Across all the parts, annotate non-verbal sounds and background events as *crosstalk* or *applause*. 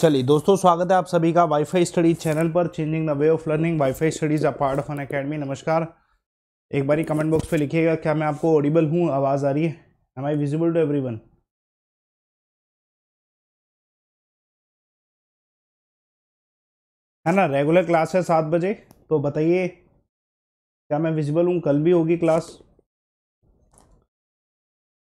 चलिए दोस्तों स्वागत है आप सभी का वाईफाई स्टडीज चैनल पर changing the way of learning WiFi Studies a part of Unacademy नमस्कार एक बारी कमेंट बॉक्स पे लिखिएगा क्या मैं आपको ऑडिबल हूँ आवाज़ आ रही है am I visible to everyone है ना रेगुलर क्लास है सात बजे तो बताइए क्या मैं विजिबल हूँ कल भी होगी क्लास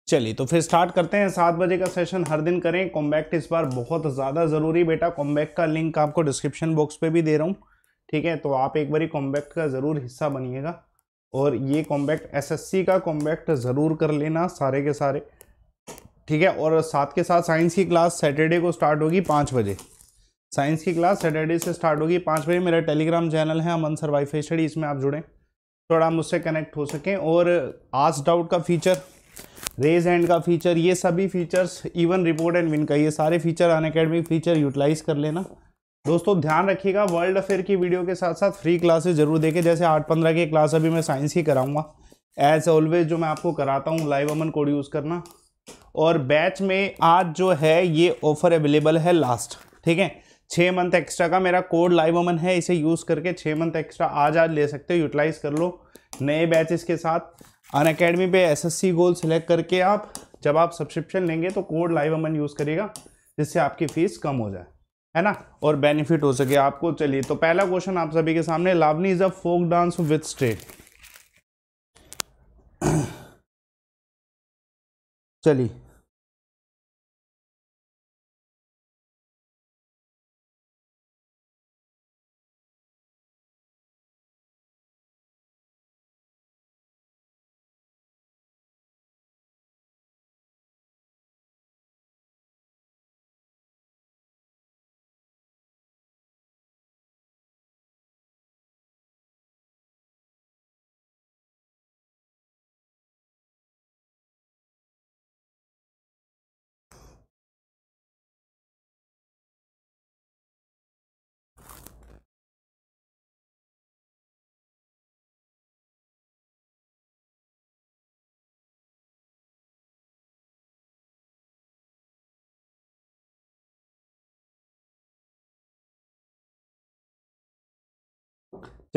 चलिए तो फिर स्टार्ट करते हैं सात बजे का सेशन हर दिन करें कॉम्बैक्ट इस बार बहुत ज़्यादा ज़रूरी बेटा कॉम्बैक्ट का लिंक आपको डिस्क्रिप्शन बॉक्स पे भी दे रहा हूँ ठीक है तो आप एक बारी कॉम्बैक्ट का ज़रूर हिस्सा बनिएगा और ये कॉम्बैक्ट एसएससी का कॉम्बैक्ट ज़रूर कर लेना सारे के सारे ठीक है और साथ के साथ साइंस की क्लास सैटरडे को स्टार्ट होगी पाँच बजे साइंस की क्लास सैटरडे से स्टार्ट होगी पाँच बजे मेरा टेलीग्राम चैनल है अमन सर वाई इसमें आप जुड़ें थोड़ा मुझसे कनेक्ट हो सकें और आज डाउट का फीचर रेज हैंड का फीचर ये सभी features even report and win का ये सारे feature Unacademy feature utilise कर लेना दोस्तों ध्यान रखिएगा वर्ल्ड अफेयर की वीडियो के साथ साथ फ्री क्लासेस जरूर देखें जैसे आठ पंद्रह की क्लास अभी मैं साइंस ही कराऊंगा एज ऑलवेज जो मैं आपको कराता हूँ लाइव अमन कोड यूज़ करना और बैच में आज जो है ये ऑफर अवेलेबल है लास्ट ठीक है छः मंथ एक्स्ट्रा का मेरा कोड लाइव अमन है इसे यूज़ करके छः मंथ एक्स्ट्रा आज आज ले सकते हो यूटिलाइज़ कर लो नए बैचेस के साथ अन अकेडमी पे एसएससी गोल सेलेक्ट करके आप जब आप सब्सक्रिप्शन लेंगे तो कोड लाइव अमन यूज़ करेगा जिससे आपकी फ़ीस कम हो जाए है ना और बेनिफिट हो सके आपको चलिए तो पहला क्वेश्चन आप सभी के सामने Lavani is a folk dance with state चलिए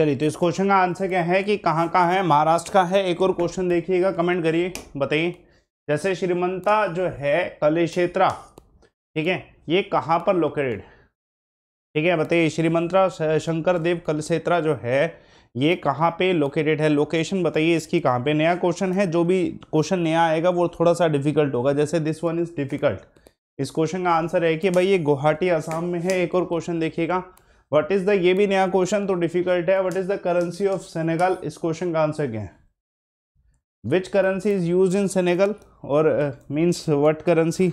चलिए तो इस क्वेश्चन का आंसर क्या है कि कहाँ का है महाराष्ट्र का है एक और क्वेश्चन देखिएगा कमेंट करिए बताइए जैसे श्रीमंता जो है कलेक्षेत्रा ठीक है ये कहाँ पर लोकेटेड ठीक है बताइए श्रीमंता शंकर देव कलक्षेत्रा जो है ये कहाँ पे लोकेटेड है लोकेशन बताइए इसकी कहाँ पे नया क्वेश्चन है जो भी क्वेश्चन नया आएगा वो थोड़ा सा डिफिकल्ट होगा जैसे दिस वन इज़ डिफिकल्ट इस क्वेश्चन का आंसर है कि भाई ये गुवाहाटी आसाम में है एक और क्वेश्चन देखिएगा व्हाट इज द ये भी नया क्वेश्चन तो डिफिकल्ट है what is the currency of Senegal इस क्वेश्चन का आंसर क्या है which currency is use in Senegal और मीन्स वट करेंसी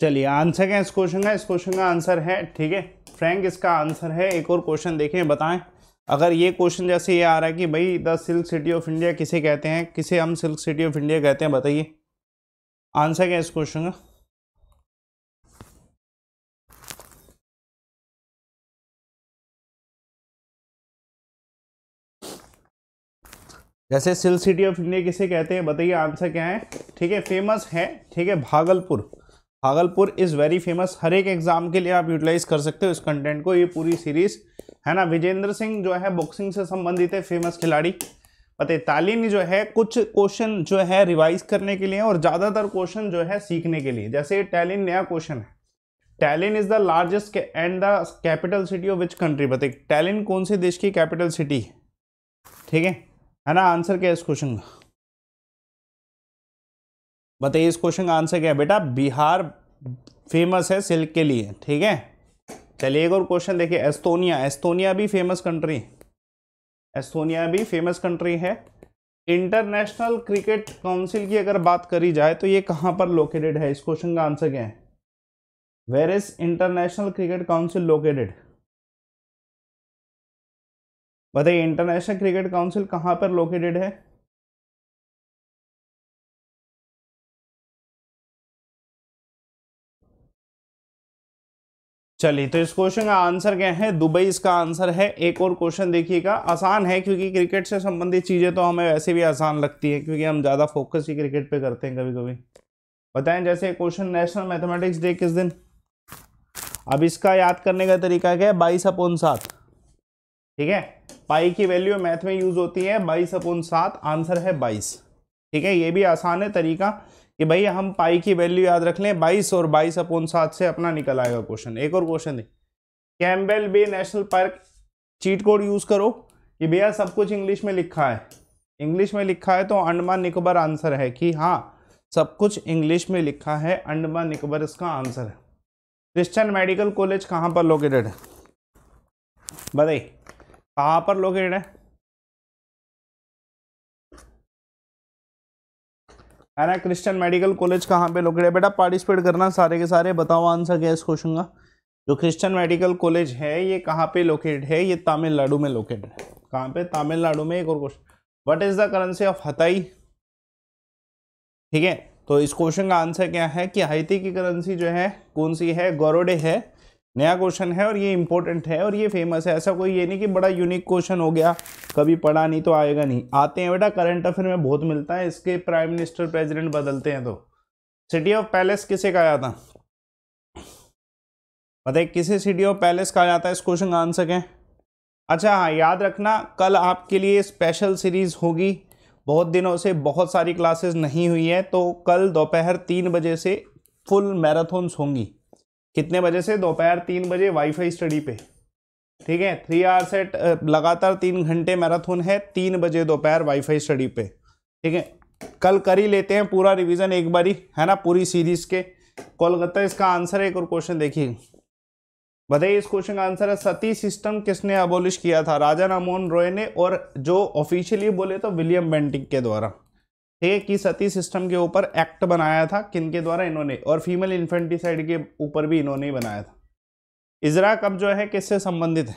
चलिए आंसर क्या इस क्वेश्चन का इस क्वेश्चन का आंसर है ठीक है फ्रैंक इसका आंसर है एक और क्वेश्चन देखें बताएं अगर ये क्वेश्चन जैसे ये आ रहा है कि भाई the silk city of India किसे कहते हैं किसे हम सिल्क सिटी ऑफ इंडिया कहते हैं बताइए आंसर क्या इस क्वेश्चन का जैसे सिल्क सिटी ऑफ इंडिया किसे कहते हैं बताइए आंसर क्या है ठीक है फेमस है ठीक है Bhagalpur Bhagalpur is very famous हर एक एग्ज़ाम के लिए आप यूटिलाइज कर सकते हो इस कंटेंट को ये पूरी सीरीज़ है ना विजेंद्र सिंह जो है बॉक्सिंग से संबंधित है फेमस खिलाड़ी पतेतालीन जो है कुछ क्वेश्चन जो है रिवाइज करने के लिए और ज़्यादातर क्वेश्चन जो है सीखने के लिए जैसे टैलिन नया क्वेश्चन है Tallinn is the largest and the capital city of which country बताइए टैलिन कौन से देश की कैपिटल सिटी है ठीक है है ना आंसर क्या है इस क्वेश्चन का बताइए इस क्वेश्चन का आंसर क्या है बेटा बिहार फेमस है सिल्क के लिए ठीक है चलिए एक और क्वेश्चन देखिए एस्तोनिया एस्तोनिया भी फेमस कंट्री एस्तोनिया भी फेमस कंट्री है इंटरनेशनल क्रिकेट काउंसिल की अगर बात करी जाए तो ये कहाँ पर लोकेटेड है इस क्वेश्चन का आंसर क्या है where is International Cricket Council located बताइए इंटरनेशनल क्रिकेट काउंसिल कहाँ पर लोकेटेड है चलिए तो इस क्वेश्चन का आंसर क्या है दुबई इसका आंसर है एक और क्वेश्चन देखिएगा आसान है क्योंकि क्रिकेट से संबंधित चीज़ें तो हमें वैसे भी आसान लगती है क्योंकि हम ज़्यादा फोकस ही क्रिकेट पे करते हैं कभी कभी बताएं जैसे क्वेश्चन नेशनल मैथमेटिक्स डे किस दिन अब इसका याद करने का तरीका क्या है बाईस अपोन सात ठीक है पाई की वैल्यू मैथ में यूज़ होती है बाईस अपोन सात आंसर है बाईस ठीक है ये भी आसान है तरीका कि भाई हम पाई की वैल्यू याद रख लें बाईस और बाईस अपोन सात से अपना निकल आएगा क्वेश्चन एक और क्वेश्चन है Campbell Bay National Park cheat code use करो कि भैया सब कुछ इंग्लिश में लिखा है इंग्लिश में लिखा है तो अंडमान निकोबर आंसर है कि हाँ सब कुछ इंग्लिश में लिखा है अंडमान निकोबर इसका आंसर है क्रिश्चन मेडिकल कॉलेज कहाँ पर लोकेटेड है बताइए कहाँ पर लोकेटेड है है ना क्रिश्चियन मेडिकल कॉलेज कहाँ पे लोकेट है बेटा पार्टिसिपेट करना सारे के सारे बताओ आंसर क्या इस क्वेश्चन का जो क्रिश्चियन मेडिकल कॉलेज है ये कहाँ पे लोकेट है ये तमिलनाडु में लोकेट है कहाँ पे तमिलनाडु में एक और question what is the currency of Haiti ठीक है तो इस क्वेश्चन का आंसर क्या है कि हाइती की करेंसी जो है कौन सी है गोरोडे है नया क्वेश्चन है और ये इंपॉर्टेंट है और ये फेमस है ऐसा कोई ये नहीं कि बड़ा यूनिक क्वेश्चन हो गया कभी पढ़ा नहीं तो आएगा नहीं आते हैं बेटा करंट अफेयर में बहुत मिलता है इसके प्राइम मिनिस्टर प्रेसिडेंट बदलते हैं तो सिटी ऑफ पैलेस किसे कहा जाता पता है किसे सिटी ऑफ पैलेस कहा जाता है इस क्वेश्चन का आंसर है अच्छा हाँ याद रखना कल आपके लिए स्पेशल सीरीज़ होगी बहुत दिनों से बहुत सारी क्लासेस नहीं हुई है तो कल दोपहर तीन बजे से फुल मैराथन्स होंगी कितने बजे से दोपहर तीन बजे वाईफाई स्टडी पे ठीक है थ्री आर सेट लगातार तीन घंटे मैराथन है तीन बजे दोपहर वाईफाई स्टडी पे ठीक है कल कर ही लेते हैं पूरा रिवीजन एक बारी है ना पूरी सीरीज के कोलकाता इसका आंसर है एक और क्वेश्चन देखिए बताइए इस क्वेश्चन का आंसर है सती सिस्टम किसने अबोलिश किया था राजा रामोहन रॉय ने और जो ऑफिशियली बोले तो विलियम बेंटिंग के द्वारा ठीक है कि सती सिस्टम के ऊपर एक्ट बनाया था किनके द्वारा इन्होंने और फीमेल इन्फेंटिसाइड के ऊपर भी इन्होंने ही बनाया था इजरा कब जो है किससे संबंधित है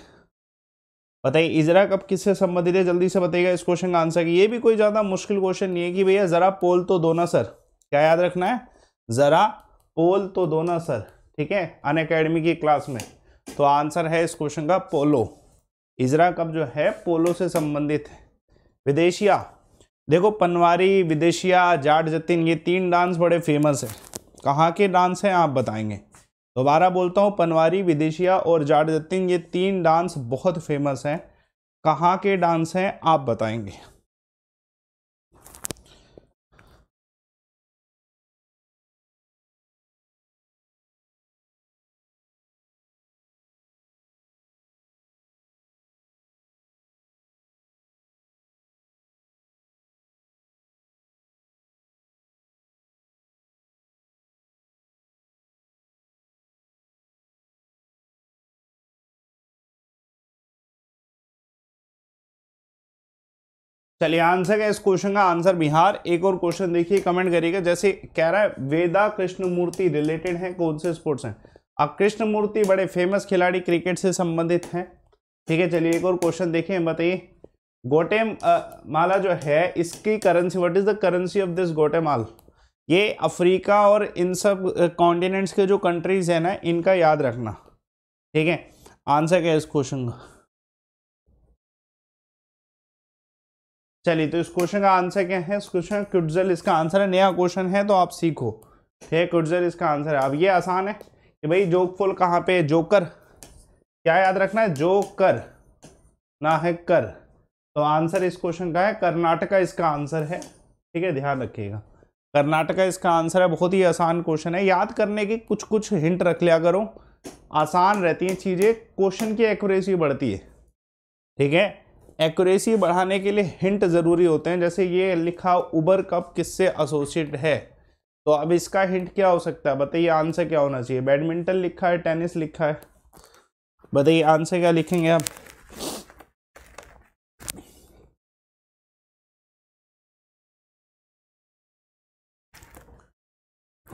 बताइए इजरा कब किससे संबंधित है जल्दी से बताइएगा इस क्वेश्चन का आंसर ये भी कोई ज़्यादा मुश्किल क्वेश्चन नहीं है कि भैया ज़रा पोल तो दो ना सर क्या याद रखना है ज़रा पोल तो दो ना सर ठीक है अन अकेडमी की क्लास में तो आंसर है इस क्वेश्चन का पोलो इजरा कब जो है पोलो से संबंधित है विदेशिया देखो पनवारी विदेशिया जाट जतिन ये तीन डांस बड़े फेमस हैं कहाँ के डांस हैं आप बताएंगे दोबारा बोलता हूँ पनवारी विदेशिया और जाट जतिन ये तीन डांस बहुत फेमस हैं कहाँ के डांस हैं आप बताएंगे चलिए आंसर क्या इस क्वेश्चन का आंसर बिहार एक और क्वेश्चन देखिए कमेंट करिएगा जैसे कह रहा है वेदा कृष्णमूर्ति रिलेटेड हैं कौन से स्पोर्ट्स हैं अब कृष्णमूर्ति बड़े फेमस खिलाड़ी क्रिकेट से संबंधित हैं ठीक है चलिए एक और क्वेश्चन देखिए बताइए गोटेम माला जो है इसकी currency what is the currency of this Guatemala ये अफ्रीका और इन सब कॉन्टिनेंट्स के जो कंट्रीज हैं ना इनका याद रखना ठीक है आंसर क्या है इस क्वेश्चन का चलिए तो इस क्वेश्चन का आंसर क्या है इस क्वेश्चन क्यूटजल इसका आंसर है नया क्वेश्चन है तो आप सीखो ठीक है क्यूटजल इसका आंसर है अब ये आसान है कि भाई जोक फुल कहाँ पे जोकर क्या याद रखना है जो कर ना है कर तो आंसर इस क्वेश्चन का है कर्नाटका इसका आंसर है ठीक है ध्यान रखिएगा कर्नाटका इसका आंसर है बहुत ही आसान क्वेश्चन है याद करने की कुछ कुछ हिंट रख लिया करो आसान रहती हैं चीज़ें क्वेश्चन की एक्यूरेसी बढ़ती है ठीक है एक्यूरेसी बढ़ाने के लिए हिंट ज़रूरी होते हैं जैसे ये लिखा उबर कप किससे एसोसिएट है तो अब इसका हिंट क्या हो सकता है बताइए आंसर क्या होना चाहिए बैडमिंटन लिखा है टेनिस लिखा है बताइए आंसर क्या लिखेंगे आप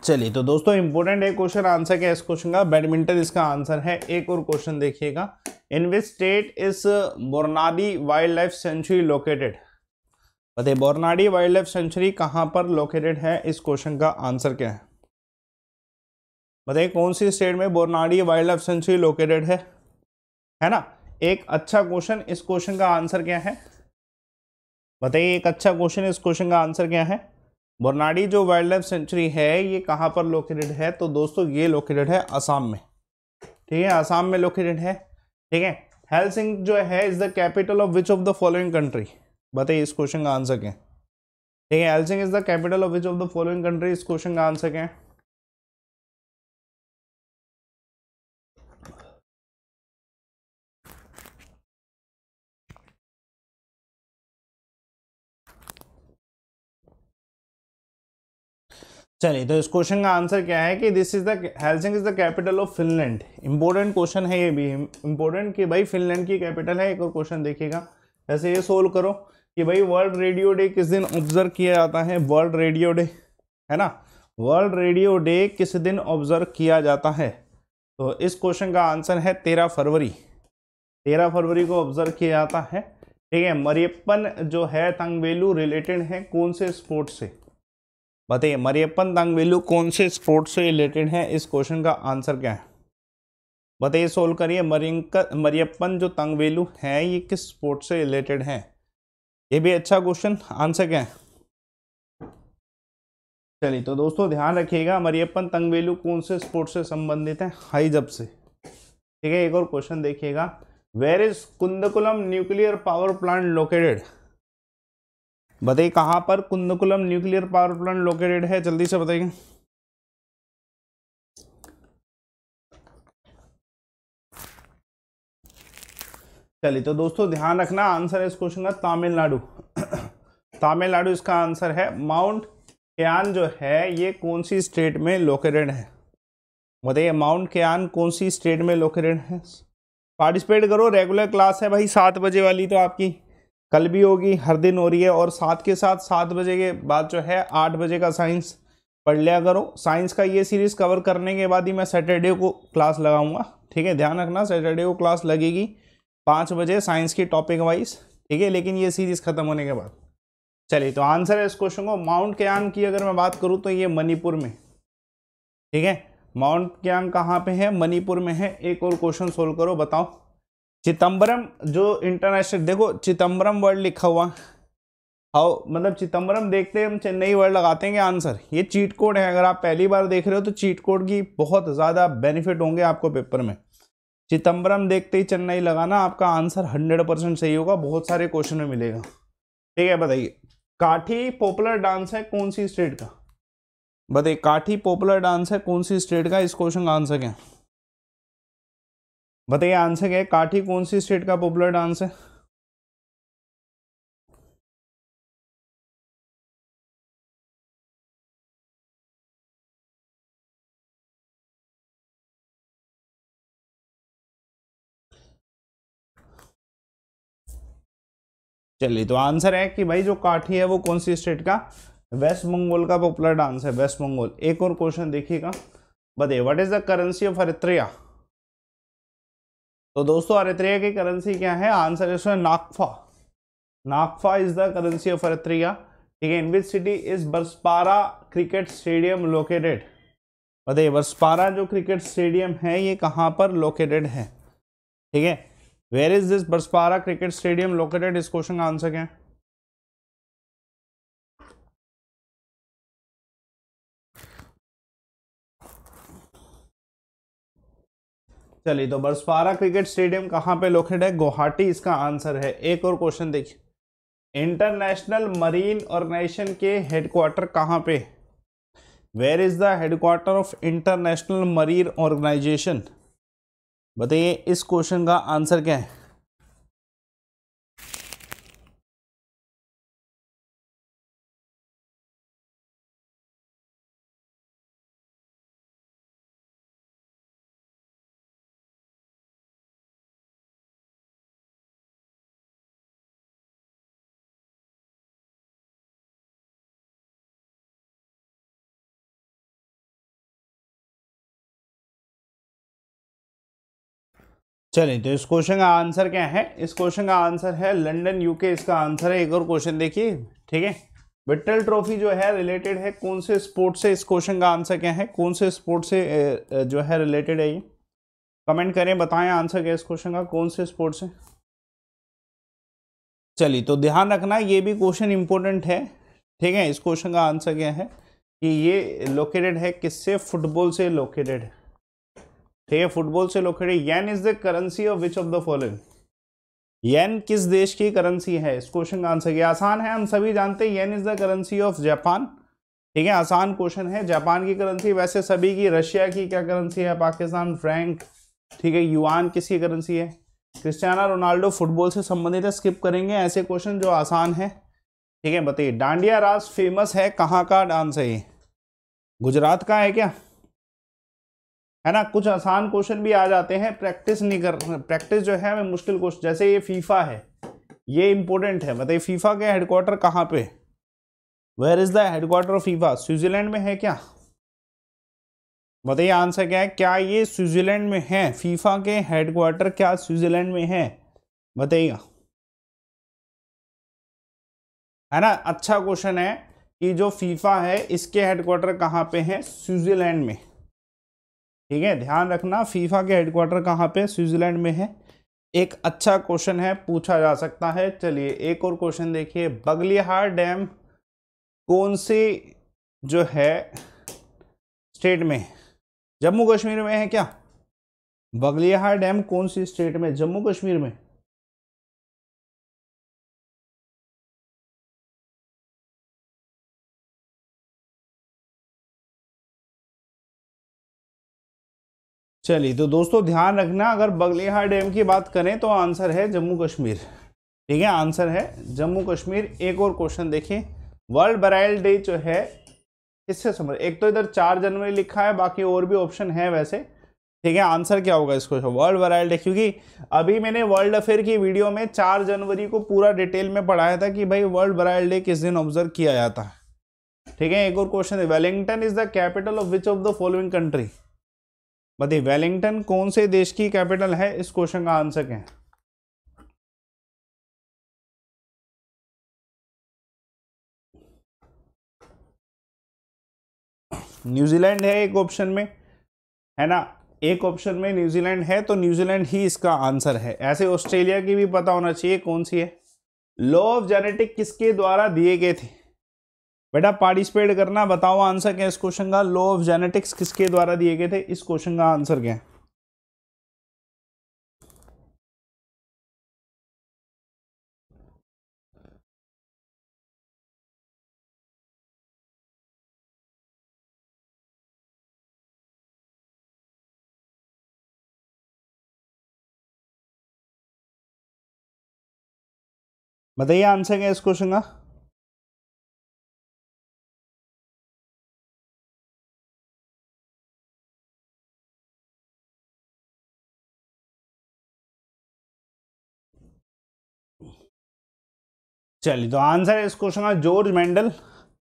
चलिए तो दोस्तों इंपॉर्टेंट एक क्वेश्चन आंसर क्या इस क्वेश्चन का बैडमिंटन इसका आंसर है एक और क्वेश्चन देखिएगा in which state is Bornadi wildlife sanctuary located बताइए बोर्नाडी वाइल्ड लाइफ सेंचुरी कहाँ पर लोकेटेड है इस क्वेश्चन का आंसर क्या है बताइए कौन सी स्टेट में Bornadi wildlife sanctuary located है है ना एक अच्छा क्वेश्चन इस क्वेश्चन का आंसर क्या है बताइए एक अच्छा क्वेश्चन इस क्वेश्चन का आंसर क्या है बोर्नाडी जो वाइल्ड लाइफ सेंचुरी है ये कहाँ पर लोकेटेड है तो दोस्तों ये लोकेटेड है असम में ठीक है असम में लोकेटेड है ठीक है हेलसिंग जो है is the capital of which of the following country बताइए इस क्वेश्चन का आंसर क्या ठीक है Helsinki is the capital of which of the following country इस क्वेश्चन का आंसर क्या है चलिए तो इस क्वेश्चन का आंसर क्या है कि this is the Helsinki is the capital of Finland important question है ये भी इंपॉर्टेंट कि भाई फिनलैंड की कैपिटल है एक और क्वेश्चन देखिएगा जैसे ये सोल्व करो कि भाई वर्ल्ड रेडियो डे किस दिन ऑब्जर्व किया जाता है वर्ल्ड रेडियो डे है ना वर्ल्ड रेडियो डे किस दिन ऑब्जर्व किया जाता है तो इस क्वेश्चन का आंसर है तेरह फरवरी तेरह फरवरी को ऑब्जर्व किया जाता है ठीक है मरियपन जो है तंगवेलू रिलेटेड है कौन से स्पोर्ट्स से बताइए मरियपन तांगवेलू कौन से स्पोर्ट्स से रिलेटेड हैं इस क्वेश्चन का आंसर क्या है बताइए सोल्व करिए मरियंक मरियप्पन जो तांगवेलू हैं ये किस स्पोर्ट्स से रिलेटेड हैं ये भी अच्छा क्वेश्चन आंसर क्या है चलिए तो दोस्तों ध्यान रखिएगा मरियप्पन तंगवेलू कौन से स्पोर्ट से संबंधित हैं हाई जब से ठीक है एक और क्वेश्चन देखिएगा where is Kudankulam nuclear power plant located बताइए कहाँ पर Kudankulam nuclear power plant located है जल्दी से बताइए चलिए तो दोस्तों ध्यान रखना आंसर है इस क्वेश्चन का तमिलनाडु *coughs* तमिलनाडु इसका आंसर है माउंट क्यान जो है ये कौन सी स्टेट में लोकेटेड है बताइए माउंट क्यान कौन सी स्टेट में लोकेटेड है पार्टिसिपेट करो रेगुलर क्लास है भाई सात बजे वाली तो आपकी कल भी होगी हर दिन हो रही है और साथ के साथ सात बजे के बाद जो है आठ बजे का साइंस पढ़ लिया करो साइंस का ये सीरीज़ कवर करने के बाद ही मैं सैटरडे को क्लास लगाऊंगा ठीक है ध्यान रखना सैटरडे को क्लास लगेगी पाँच बजे साइंस की टॉपिक वाइज ठीक है लेकिन ये सीरीज़ ख़त्म होने के बाद चलिए तो आंसर है इस क्वेश्चन को माउंट क्यान की अगर मैं बात करूँ तो ये मणिपुर में ठीक है माउंट क्यान कहाँ पे है मणिपुर में है एक और क्वेश्चन सोल्व करो बताओ चिदम्बरम जो इंटरनेशनल देखो चिदम्बरम वर्ड लिखा हुआ हाउ मतलब चिदम्बरम देखते हम चेन्नई वर्ड लगाते हैं आंसर ये चीट कोड है अगर आप पहली बार देख रहे हो तो चीट कोड की बहुत ज़्यादा बेनिफिट होंगे आपको पेपर में चिदम्बरम देखते ही चेन्नई लगाना आपका आंसर हंड्रेड परसेंट सही होगा बहुत सारे क्वेश्चन में मिलेगा ठीक है बताइए काठी पॉपुलर डांस है कौन सी स्टेट का बताइए काठी पॉपुलर डांस है कौन सी स्टेट का इस क्वेश्चन का आंसर क्या बताइए आंसर क्या है काठी कौन सी स्टेट का पॉपुलर डांस है चलिए तो आंसर है कि भाई जो काठी है वो कौन सी स्टेट का वेस्ट बंगाल का पॉपुलर डांस है वेस्ट बंगाल एक और क्वेश्चन देखिएगा बताइए what is the currency of Eritrea तो दोस्तों अरेत्रिया की करेंसी क्या है आंसर इसमें Nakfa Nakfa is the currency of Eritrea ठीक है in which city is Barsapara cricket stadium located बताइए बर्सपारा जो क्रिकेट स्टेडियम है ये कहाँ पर लोकेटेड है ठीक है where is this Barsapara cricket stadium located इस क्वेश्चन का आंसर क्या है चलिए तो बरसपारा क्रिकेट स्टेडियम कहाँ पे लोकेट है गुवाहाटी इसका आंसर है एक और क्वेश्चन देखिए इंटरनेशनल मरीन ऑर्गेनाइजेशन के हेडक्वार्टर कहाँ पे where is the headquarter of international marine organisation बताइए इस क्वेश्चन का आंसर क्या है चलिए तो इस क्वेश्चन का आंसर क्या है इस क्वेश्चन का आंसर है लंडन यूके इसका आंसर है एक और क्वेश्चन देखिए ठीक है विट्टल ट्रॉफी जो है रिलेटेड है कौन से स्पोर्ट से इस क्वेश्चन का आंसर क्या है कौन से स्पोर्ट से जो है रिलेटेड है ये कमेंट करें बताएं आंसर क्या इस क्वेश्चन का कौन से स्पोर्ट से चलिए तो ध्यान रखना ये भी क्वेश्चन इंपॉर्टेंट है ठीक है इस क्वेश्चन का आंसर क्या है कि ये लोकेटेड है किससे फुटबॉल से लोकेटेड है ठीक तो है फुटबॉल से लोग yen is the currency of which of the following yen किस देश की करेंसी है इस क्वेश्चन का आंसर क्या आसान है हम सभी जानते हैं yen is the currency of Japan ठीक है आसान क्वेश्चन है जापान की करेंसी वैसे सभी की रशिया की क्या करेंसी है पाकिस्तान फ्रैंक ठीक है युआन किसकी करेंसी है क्रिस्टियाना रोनाल्डो फुटबॉल से संबंधित है स्किप करेंगे ऐसे क्वेश्चन जो आसान है ठीक है बताइए डांडिया रास फेमस है कहाँ का डांस है ये गुजरात का है क्या है ना कुछ आसान क्वेश्चन भी आ जाते हैं प्रैक्टिस नहीं कर प्रैक्टिस जो है मुश्किल क्वेश्चन जैसे ये फीफा है ये इंपॉर्टेंट है बताइए फीफा के हेडक्वार्टर कहाँ पे where is the headquarter of FIFA Switzerland में है क्या बताइए आंसर क्या है क्या ये स्विट्जरलैंड में है फीफा के हेडक्वार्टर क्या स्विट्जरलैंड में है बताइएगा है ना अच्छा क्वेश्चन है कि जो फीफा है इसके हेडक्वार्टर कहाँ पे है स्विट्जरलैंड में ठीक है ध्यान रखना फीफा के हेडक्वार्टर कहाँ पे स्विट्जरलैंड में है एक अच्छा क्वेश्चन है पूछा जा सकता है चलिए एक और क्वेश्चन देखिए बगलिहार डैम कौन सी जो है स्टेट में जम्मू कश्मीर में है क्या बगलियाहार डैम कौन सी स्टेट में जम्मू कश्मीर में चलिए तो दोस्तों ध्यान रखना अगर बगलेहा डैम की बात करें तो आंसर है जम्मू कश्मीर ठीक है आंसर है जम्मू कश्मीर एक और क्वेश्चन देखिए वर्ल्ड बराइल डे जो है इससे समझ एक तो इधर चार जनवरी लिखा है बाकी और भी ऑप्शन है वैसे ठीक है आंसर क्या होगा इसको वर्ल्ड वायरल डे क्योंकि अभी मैंने वर्ल्ड अफेयर की वीडियो में चार जनवरी को पूरा डिटेल में पढ़ाया था कि भाई वर्ल्ड वायरल डे किस दिन ऑब्जर्व किया जाता है ठीक है एक और क्वेश्चन है Wellington is the capital of which of the following country बताइए वेलिंगटन कौन से देश की कैपिटल है इस क्वेश्चन का आंसर क्या है न्यूजीलैंड है एक ऑप्शन में है ना एक ऑप्शन में न्यूजीलैंड है तो न्यूजीलैंड ही इसका आंसर है ऐसे ऑस्ट्रेलिया की भी पता होना चाहिए कौन सी है लॉ ऑफ जेनेटिक किसके द्वारा दिए गए थे बेटा पार्टिसिपेट करना बताओ आंसर क्या इस क्वेश्चन का लॉ ऑफ जेनेटिक्स किसके द्वारा दिए गए थे इस क्वेश्चन का आंसर क्या है बताइए आंसर क्या है इस क्वेश्चन का चलिए तो आंसर है इस क्वेश्चन का जॉर्ज मेंडल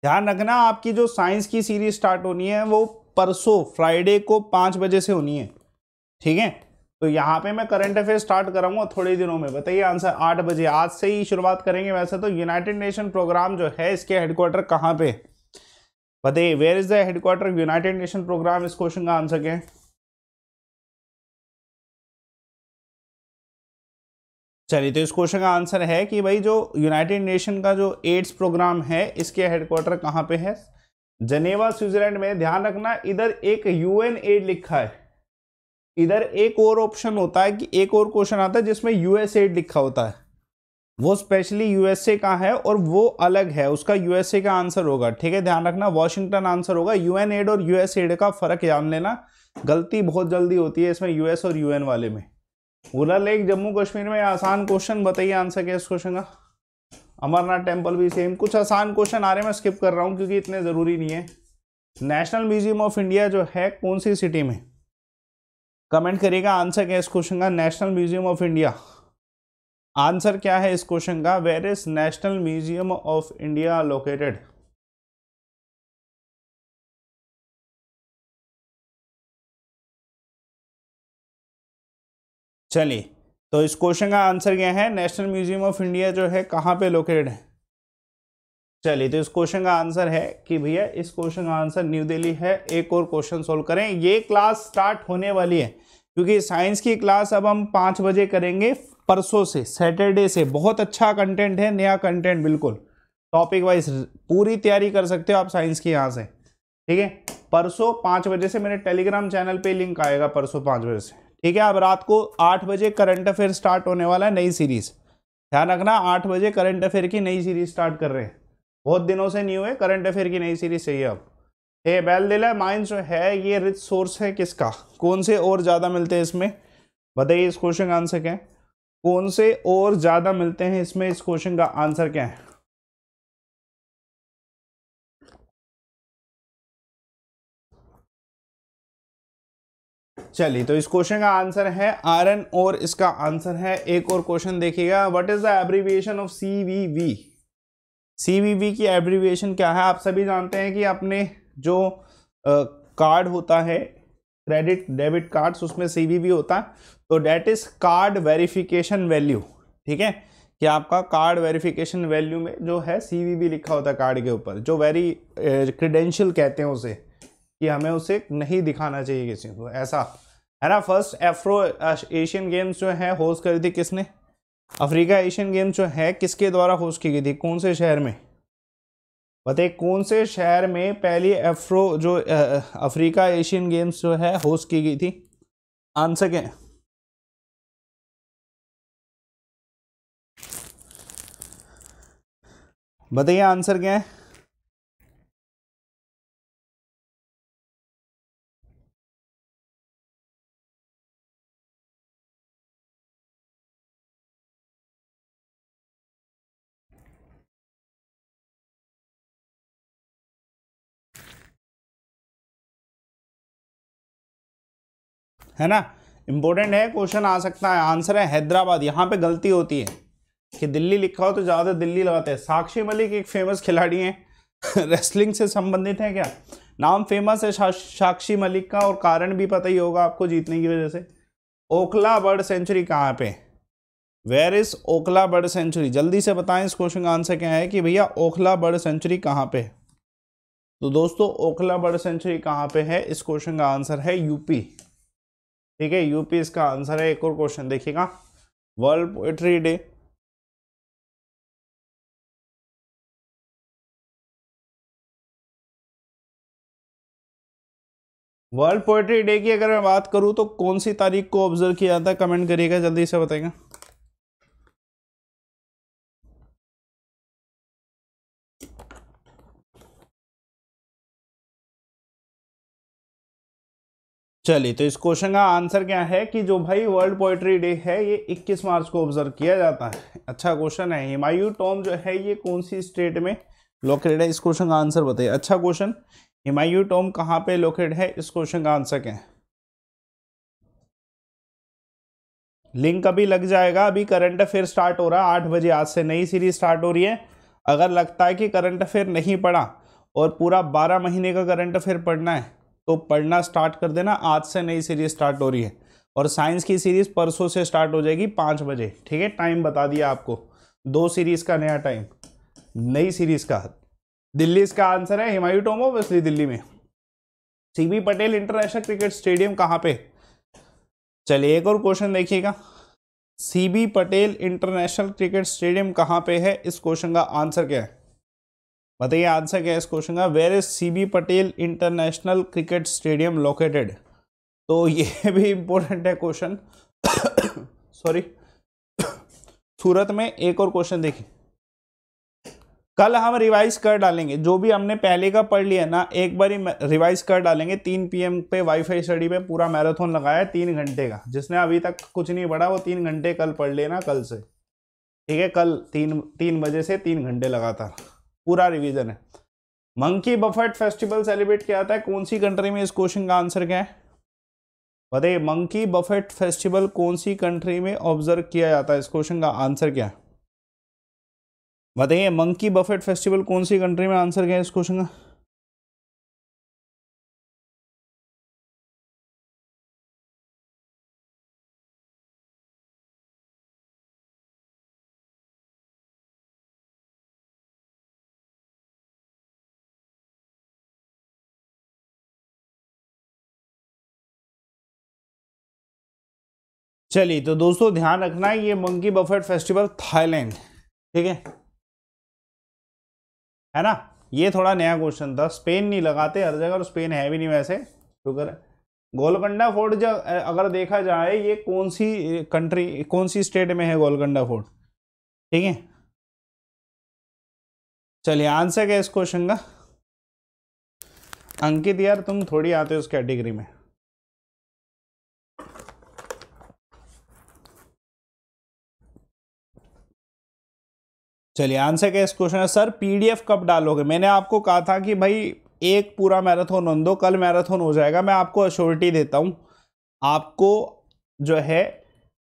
ध्यान रखना आपकी जो साइंस की सीरीज स्टार्ट होनी है वो परसों फ्राइडे को पाँच बजे से होनी है ठीक है तो यहाँ पे मैं करंट अफेयर स्टार्ट कराऊंगा थोड़े दिनों में बताइए आंसर आठ बजे आज से ही शुरुआत करेंगे वैसे तो यूनाइटेड नेशन प्रोग्राम जो है इसके हेडक्वार्टर कहाँ पे बताइए where is the headquarter United Nation programme इस क्वेश्चन का आंसर क्या है चलिए तो इस क्वेश्चन का आंसर है कि भाई जो यूनाइटेड नेशन का जो एड्स प्रोग्राम है इसके हेडक्वार्टर कहाँ पे है जनेवा स्विट्जरलैंड में ध्यान रखना इधर एक यूएन एड लिखा है इधर एक और ऑप्शन होता है कि एक और क्वेश्चन आता है जिसमें यूएस एड लिखा होता है वो स्पेशली यूएसए का है और वो अलग है उसका यूएसए का आंसर होगा ठीक है ध्यान रखना वॉशिंगटन आंसर होगा यूएन एड और यूएस एड का फर्क जान लेना गलती बहुत जल्दी होती है इसमें यूएस और यूएन वाले में भूला लेक जम्मू कश्मीर में आसान क्वेश्चन बताइए आंसर क्या इस क्वेश्चन का अमरनाथ टेम्पल भी सेम कुछ आसान क्वेश्चन आ रहे हैं मैं स्किप कर रहा हूँ क्योंकि इतने ज़रूरी नहीं है नेशनल म्यूजियम ऑफ इंडिया जो है कौन सी सिटी में कमेंट करिएगा आंसर क्या इस क्वेश्चन का National Museum of India answer क्या है इस क्वेश्चन का where is National Museum of India located चलिए तो इस क्वेश्चन का आंसर क्या है नेशनल म्यूजियम ऑफ इंडिया जो है कहाँ पे लोकेटेड है चलिए तो इस क्वेश्चन का आंसर है कि भैया इस क्वेश्चन का आंसर न्यू दिल्ली है एक और क्वेश्चन सोल्व करें ये क्लास स्टार्ट होने वाली है क्योंकि साइंस की क्लास अब हम पाँच बजे करेंगे परसों से सैटरडे से बहुत अच्छा कंटेंट है नया कंटेंट बिल्कुल टॉपिक वाइज पूरी तैयारी कर सकते हो आप साइंस की यहाँ से ठीक है परसों पाँच बजे से मेरे टेलीग्राम चैनल पे लिंक आएगा परसों पाँच बजे से ठीक है अब रात को आठ बजे करंट अफेयर स्टार्ट होने वाला है नई सीरीज ध्यान रखना आठ बजे करंट अफेयर की नई सीरीज स्टार्ट कर रहे हैं बहुत दिनों से न्यू है करंट अफेयर की नई सीरीज चाहिए अब ए बैल दिला माइंस जो है ये रिच सोर्स है किसका कौन से और ज़्यादा मिलते हैं इसमें बताइए इस क्वेश्चन का आंसर क्या है कौन से और ज़्यादा मिलते हैं इसमें इस क्वेश्चन का आंसर क्या है चलिए तो इस क्वेश्चन का आंसर है आयरन और इसका आंसर है एक और क्वेश्चन देखिएगा what is the abbreviation of C V V C V V की एब्रीविएशन क्या है आप सभी जानते हैं कि अपने जो कार्ड होता है क्रेडिट डेबिट कार्ड्स उसमें सी वी वी होता है तो that is card verification value ठीक है कि आपका कार्ड वेरिफिकेशन वैल्यू में जो है सी वी वी लिखा होता है कार्ड के ऊपर जो वेरी क्रीडेंशियल कहते हैं उसे कि हमें उसे नहीं दिखाना चाहिए किसी को ऐसा है ना फर्स्ट एफ्रो एशियन गेम्स जो है होस्ट करी थी किसने अफ्रीका एशियन गेम्स जो है किसके द्वारा होस्ट की गई थी कौन से शहर में बताइए कौन से शहर में पहली एफ्रो जो uh, अफ्रीका एशियन गेम्स जो है होस्ट की गई थी आंसर क्या बताइए आंसर क्या है है ना इंपॉर्टेंट है क्वेश्चन आ सकता है आंसर है हैदराबाद यहाँ पे गलती होती है कि दिल्ली लिखा हो तो ज़्यादा दिल्ली लगाते हैं साक्षी मलिक एक फेमस खिलाड़ी हैं रेसलिंग *laughs* से संबंधित हैं क्या नाम फेमस है शा, साक्षी मलिक का और कारण भी पता ही होगा आपको जीतने की वजह से ओखला बर्ड सेंचुरी कहाँ पे where is Okhla bird sanctuary जल्दी से बताएं इस क्वेश्चन का आंसर क्या है कि भैया ओखला बर्ड सेंचुरी कहाँ पे तो दोस्तों ओखला बर्ड सेंचुरी कहाँ पे है इस क्वेश्चन का आंसर है यूपी ठीक है यूपी इसका आंसर है एक और क्वेश्चन देखिएगा World Poetry Day World Poetry Day की अगर मैं बात करूं तो कौन सी तारीख को ऑब्जर्व किया जाता है कमेंट करिएगा जल्दी से बताएगा चलिए तो इस क्वेश्चन का आंसर क्या है कि जो भाई वर्ल्ड पोइट्री डे है ये 21 मार्च को ऑब्जर्व किया जाता है अच्छा क्वेश्चन है हिमायू टॉम जो है ये कौन सी स्टेट में लोकेटेड है इस क्वेश्चन का आंसर बताइए अच्छा क्वेश्चन हिमायू टॉम कहाँ पे लोकेटेड है इस क्वेश्चन का आंसर क्या है लिंक अभी लग जाएगा अभी करंट अफेयर स्टार्ट हो रहा है आठ बजे आज से नई सीरीज स्टार्ट हो रही है अगर लगता है कि करंट अफेयर नहीं पड़ा और पूरा बारह महीने का करंट अफेयर पढ़ना है तो पढ़ना स्टार्ट कर देना आज से नई सीरीज स्टार्ट हो रही है और साइंस की सीरीज़ परसों से स्टार्ट हो जाएगी पाँच बजे ठीक है टाइम बता दिया आपको दो सीरीज़ का नया टाइम नई सीरीज़ का दिल्ली इसका आंसर है हिमायू टोमो वेस्ली दिल्ली में CB Patel international cricket Stadium कहाँ पे चलिए एक और क्वेश्चन देखिएगा CB Patel international cricket Stadium कहाँ पे है इस क्वेश्चन का आंसर क्या है बताइए आंसर क्या है इस क्वेश्चन का where is C B Patel international cricket stadium located तो ये *laughs* भी इम्पोर्टेंट है क्वेश्चन सॉरी *coughs* *coughs* सूरत में एक और क्वेश्चन देखिए कल हम रिवाइज कर डालेंगे जो भी हमने पहले का पढ़ लिया ना एक बार ही रिवाइज कर डालेंगे तीन पीएम पे वाईफाई स्टडी पे पूरा मैराथन लगाया तीन घंटे का जिसने अभी तक कुछ नहीं पढ़ा वो तीन घंटे कल पढ़ लेना कल से ठीक है कल तीन तीन बजे से तीन घंटे लगातार पूरा रिवीजन है मंकी बफेट फेस्टिवल सेलिब्रेट किया जाता है कौन सी कंट्री में इस क्वेश्चन का आंसर क्या है बताइए मंकी बफेट फेस्टिवल कौन सी कंट्री में ऑब्जर्व किया जाता है इस क्वेश्चन का आंसर क्या है बताइए मंकी बफेट फेस्टिवल कौन सी कंट्री में आंसर क्या है इस क्वेश्चन का चलिए तो दोस्तों ध्यान रखना है ये मंकी बफेट फेस्टिवल थाईलैंड ठीक है है ना ये थोड़ा नया क्वेश्चन था स्पेन नहीं लगाते हर जगह और तो स्पेन है भी नहीं वैसे तो कर गोलकंडा फोर्ट जब अगर देखा जाए ये कौन सी कंट्री कौन सी स्टेट में है गोलकंडा फोर्ट ठीक है चलिए आंसर क्या इस क्वेश्चन का अंकित यार तुम थोड़ी आते हो उस कैटेगरी में चलिए आंसर क्या इस क्वेश्चन है सर पीडीएफ कब डालोगे मैंने आपको कहा था कि भाई एक पूरा मैराथन होने दो कल मैराथन हो जाएगा मैं आपको अश्योरिटी देता हूँ आपको जो है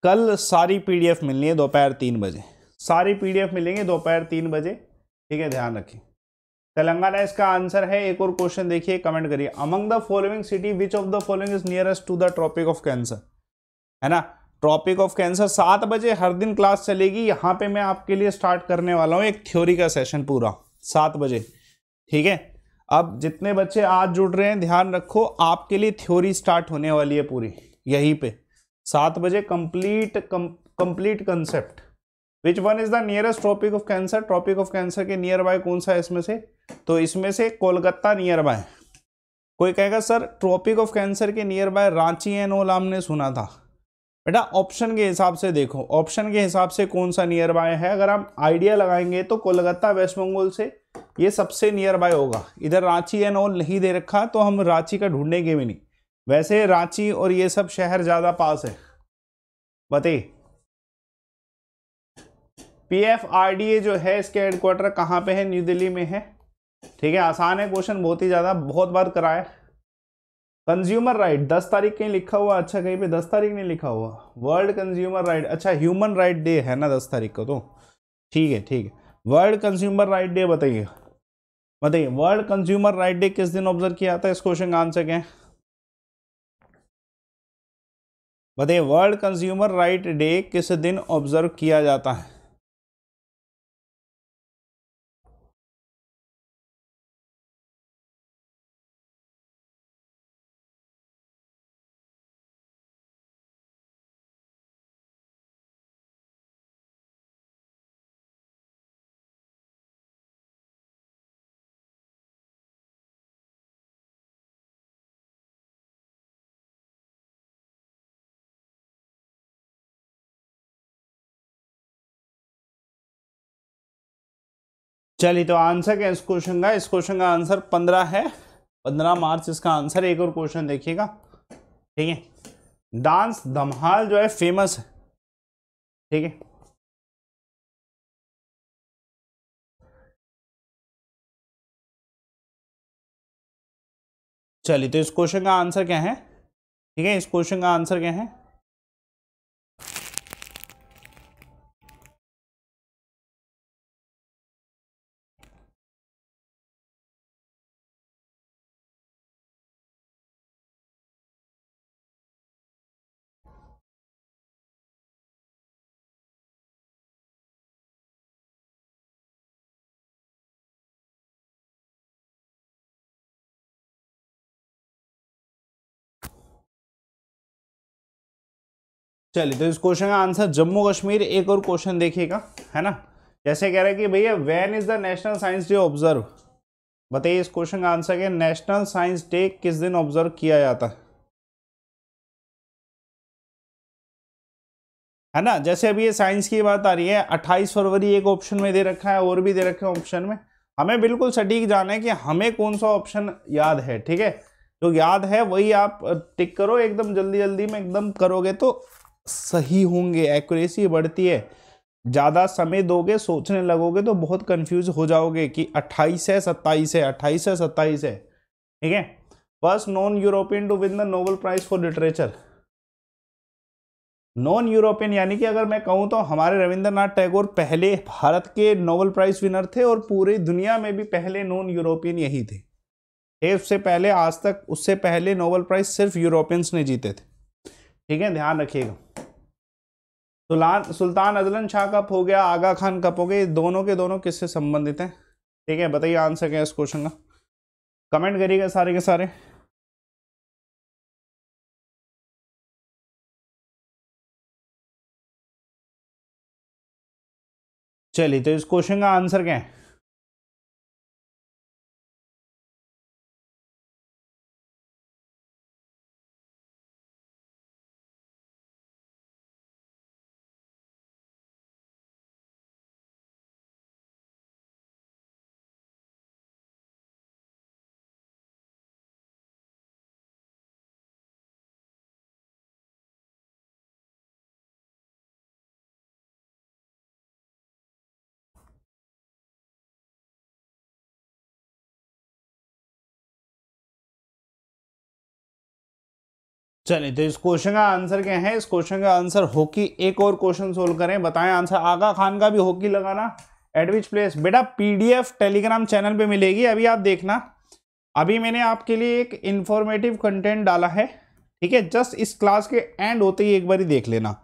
कल सारी पीडीएफ मिलनी है दोपहर तीन बजे सारी पीडीएफ मिलेंगे दोपहर तीन बजे ठीक है ध्यान रखें तेलंगाना इसका आंसर है एक और क्वेश्चन देखिए कमेंट करिए among the following city which of the following is nearest to the tropic of cancer है ना टॉपिक ऑफ कैंसर सात बजे हर दिन क्लास चलेगी यहाँ पे मैं आपके लिए स्टार्ट करने वाला हूँ एक थ्योरी का सेशन पूरा सात बजे ठीक है अब जितने बच्चे आज जुड़ रहे हैं ध्यान रखो आपके लिए थ्योरी स्टार्ट होने वाली है पूरी यहीं पे सात बजे complete complete concept which one is the nearest topic of cancer topic of cancer के नियर बाय कौन सा है इसमें से तो इसमें से कोलकाता नियर बाय कोई कहेगा सर ट्रॉपिक ऑफ कैंसर के नियर बाय रांची एंड ओल हमने सुना था बेटा ऑप्शन के हिसाब से देखो ऑप्शन के हिसाब से कौन सा नियर बाय है अगर हम आइडिया लगाएंगे तो कोलकाता वेस्ट बंगाल से ये सबसे नियर बाय होगा इधर रांची एंड ऑल नहीं दे रखा तो हम रांची का ढूंढेंगे भी नहीं वैसे रांची और ये सब शहर ज़्यादा पास है बताइए P F R D A जो है इसके हेडक्वार्टर कहाँ पे है न्यू दिल्ली में है ठीक है आसान है क्वेश्चन बहुत ही ज़्यादा बहुत बार कराया कंज्यूमर राइट दस तारीख कहीं लिखा हुआ अच्छा कहीं पे दस तारीख नहीं लिखा हुआ वर्ल्ड कंज्यूमर राइट अच्छा ह्यूमन राइट डे है ना दस तारीख को तो ठीक है ठीक है वर्ल्ड कंज्यूमर राइट डे बताइए बताइए वर्ल्ड कंज्यूमर राइट डे किस दिन ऑब्जर्व किया जाता है इस क्वेश्चन का आंसर क्या बताइए वर्ल्ड कंज्यूमर राइट डे किस दिन ऑब्जर्व किया जाता है चलिए तो आंसर क्या इस क्वेश्चन का इस क्वेश्चन का आंसर पंद्रह है पंद्रह मार्च इसका आंसर एक और क्वेश्चन देखिएगा ठीक है डांस धमहाल जो है फेमस है ठीक है चलिए तो इस क्वेश्चन का आंसर क्या है ठीक है इस क्वेश्चन का आंसर क्या है चलिए तो इस क्वेश्चन का आंसर जम्मू कश्मीर एक और क्वेश्चन देखिएगा है ना जैसे कह रहे हैं कि भैया when is the national science day observe बताइए इस क्वेश्चन का आंसर क्या नेशनल साइंस डे किस दिन ऑब्जर्व किया जाता है है ना जैसे अभी ये साइंस की बात आ रही है 28 फरवरी एक ऑप्शन में दे रखा है और भी दे रखे ऑप्शन में हमें बिल्कुल सटीक जाना है कि हमें कौन सा ऑप्शन याद है ठीक है जो याद है वही आप टिक करो एकदम जल्दी जल्दी में एकदम करोगे तो सही होंगे एक्यूरेसी बढ़ती है ज़्यादा समय दोगे सोचने लगोगे तो बहुत कंफ्यूज हो जाओगे कि अट्ठाईस है सत्ताईस है अट्ठाईस है सत्ताईस है ठीक है बस non European to win the Nobel prize for literature non European यानी कि अगर मैं कहूँ तो हमारे रविंद्रनाथ टैगोर पहले भारत के नोबल प्राइज विनर थे और पूरी दुनिया में भी पहले नॉन यूरोपियन यही थे उससे पहले आज तक उससे पहले नोबल प्राइज सिर्फ यूरोपियंस ने जीते थे ठीक है ध्यान रखिएगा Sultan Sultan Azlan Shah cup हो गया आगा खान कप हो गया दोनों के दोनों किससे संबंधित हैं ठीक है बताइए आंसर क्या है इस क्वेश्चन का कमेंट करिएगा सारे के सारे चलिए तो इस क्वेश्चन का आंसर क्या है चलिए तो इस क्वेश्चन का आंसर क्या है इस क्वेश्चन का आंसर हॉकी एक और क्वेश्चन सोल्व करें बताएं आंसर आगा खान का भी हॉकी लगाना एट विच प्लेस बेटा पीडीएफ टेलीग्राम चैनल पे मिलेगी अभी आप देखना अभी मैंने आपके लिए एक इन्फॉर्मेटिव कंटेंट डाला है ठीक है जस्ट इस क्लास के एंड होते ही एक बार ही देख लेना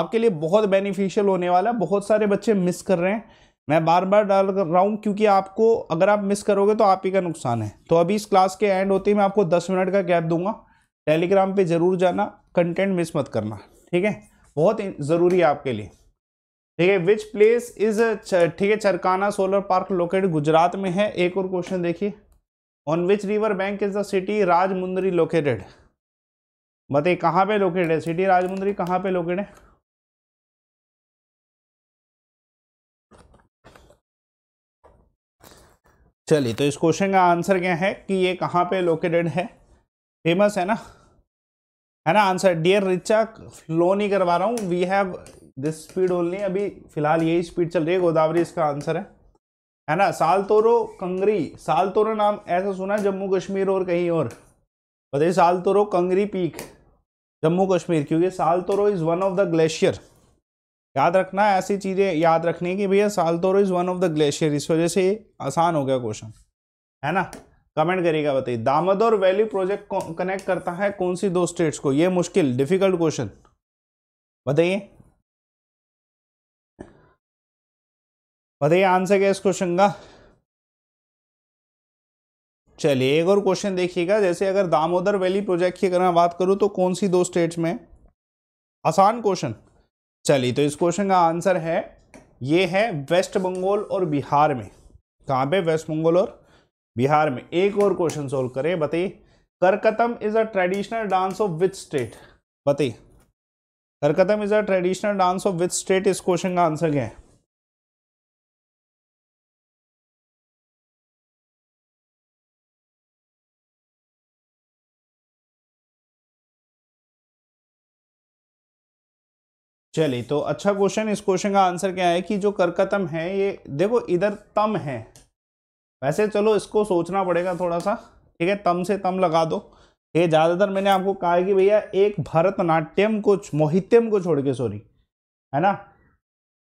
आपके लिए बहुत बेनिफिशियल होने वाला है बहुत सारे बच्चे मिस कर रहे हैं मैं बार बार डाल रहा हूँ क्योंकि आपको अगर आप मिस करोगे तो आप ही का नुकसान है तो अभी इस क्लास के एंड होते ही मैं आपको दस मिनट का गैप दूंगा टेलीग्राम पे ज़रूर जाना कंटेंट मिस मत करना ठीक है बहुत ज़रूरी है आपके लिए ठीक है विच प्लेस इज ठीक है Charanka solar park located Gujarat में है एक और क्वेश्चन देखिए on which river bank is the city Rajahmundry located बताइए कहाँ पे लोकेटेड है सिटी राजमुंदरी कहाँ पे लोकेटेड है चलिए तो इस क्वेश्चन का आंसर क्या है कि ये कहाँ पे लोकेटेड है फेमस है ना है ना आंसर डियर रिचा फ्लो नहीं करवा रहा हूँ we have this speed only अभी फिलहाल यही स्पीड चल रही है गोदावरी इसका आंसर है है ना साल तोरो कंगरी साल तोरो नाम ऐसा सुना है जम्मू कश्मीर और कहीं और बताइए साल तोरो कंगरी पीक जम्मू कश्मीर क्योंकि Saltoro is one of the glacier याद रखना ऐसी चीज़ें याद रखनी कि भैया Saltoro is one of the glacier इस वजह से आसान हो गया क्वेश्चन है ना कमेंट करिएगा बताइए दामोदर वैली प्रोजेक्ट कनेक्ट करता है कौन सी दो स्टेट्स को ये मुश्किल डिफिकल्ट क्वेश्चन बताइए बताइए आंसर क्या इस क्वेश्चन का चलिए एक और क्वेश्चन देखिएगा जैसे अगर दामोदर वैली प्रोजेक्ट की अगर मैं बात करूं तो कौन सी दो स्टेट्स में आसान क्वेश्चन चलिए तो इस क्वेश्चन का आंसर है ये है वेस्ट बंगाल और बिहार में कहाँ पे वेस्ट बंगाल और बिहार में एक और क्वेश्चन सोल्व करें बताइए Karakattam is a traditional dance of which state बताइए Karakattam is a traditional dance of which state इस क्वेश्चन का आंसर क्या है चलिए तो अच्छा क्वेश्चन इस क्वेश्चन का आंसर क्या है कि जो करकतम है ये देखो इधर तम है वैसे चलो इसको सोचना पड़ेगा थोड़ा सा ठीक है तम से तम लगा दो ये ज़्यादातर मैंने आपको कहा कि भैया एक भरतनाट्यम को मोहित्यम को छोड़ के सॉरी है ना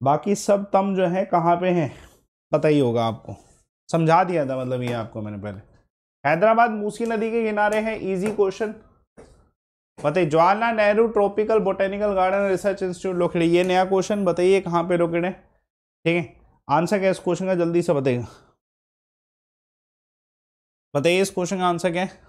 बाकी सब तम जो है कहाँ पे हैं पता ही होगा आपको समझा दिया था मतलब ये आपको मैंने पहले हैदराबाद मूसी नदी के किनारे हैं इजी क्वेश्चन बताइए Jawaharlal Nehru tropical botanical garden research institute located ये नया क्वेश्चन बताइए कहाँ पे लोखेड़े ठीक है आंसर क्या इस क्वेश्चन का जल्दी से बताइएगा बताइए इस क्वेश्चन का आंसर क्या है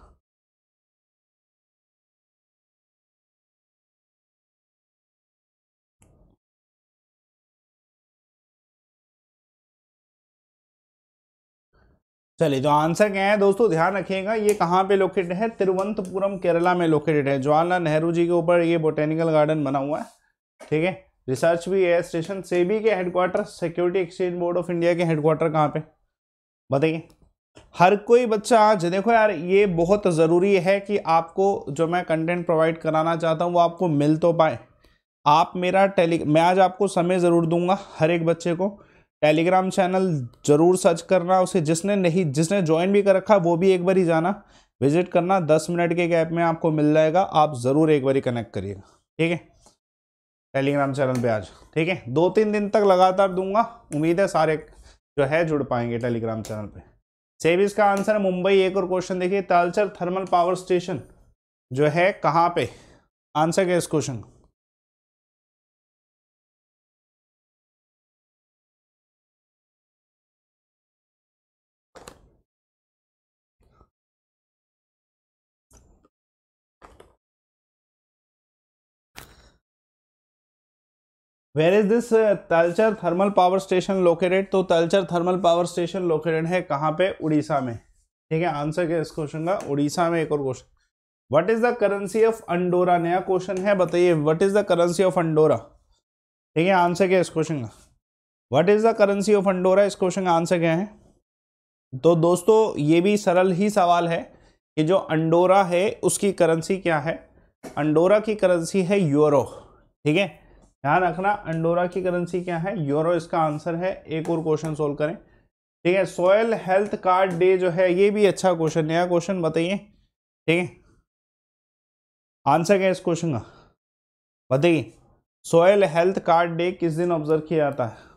चलिए तो आंसर क्या है दोस्तों ध्यान रखिएगा ये कहाँ पे लोकेटेड है तिरुवंतपुरम केरला में लोकेटेड है जवाहरलाल नेहरू जी के ऊपर ये बोटेनिकल गार्डन बना हुआ है ठीक है रिसर्च भी है स्टेशन सेबी के headquarter security exchange board of India के हेडक्वार्टर कहाँ पे बताइए हर कोई बच्चा आज देखो यार ये बहुत ज़रूरी है कि आपको जो मैं कंटेंट प्रोवाइड कराना चाहता हूँ वो आपको मिल तो पाए आप मेरा टेली मैं आज आपको समय ज़रूर दूंगा हर एक बच्चे को टेलीग्राम चैनल ज़रूर सर्च करना उसे जिसने नहीं जिसने ज्वाइन भी कर रखा वो भी एक बार ही जाना विजिट करना दस मिनट के गैप में आपको मिल जाएगा आप ज़रूर एक बार कनेक्ट करिएगा ठीक है टेलीग्राम चैनल पर आज ठीक है दो तीन दिन तक लगातार दूंगा उम्मीद है सारे जो है जुड़ पाएंगे टेलीग्राम चैनल पर से भी इसका आंसर है मुंबई एक और क्वेश्चन देखिए तालचर थर्मल पावर स्टेशन जो है कहाँ पे आंसर क्या इस क्वेश्चन का where is this Talcher thermal power station located तो Talcher thermal power station located है कहाँ पे उड़ीसा में ठीक है आंसर क्या इस क्वेश्चन का उड़ीसा में एक और question what is the currency of Andorra नया क्वेश्चन है बताइए what is the currency of Andorra ठीक है आंसर क्या है इस क्वेश्चन का what is the currency of Andorra इस क्वेश्चन का आंसर क्या है तो दोस्तों ये भी सरल ही सवाल है कि जो अंडोरा है उसकी करेंसी क्या है अंडोरा की करेंसी है यूरो ठीक है ध्यान रखना अंडोरा की करेंसी क्या है यूरो इसका आंसर है एक और क्वेश्चन सोल्व करें ठीक है सॉयल हेल्थ कार्ड डे जो है ये भी अच्छा क्वेश्चन नया क्वेश्चन बताइए ठीक है आंसर क्या है इस क्वेश्चन का बताइए सॉयल हेल्थ कार्ड डे किस दिन ऑब्जर्व किया जाता है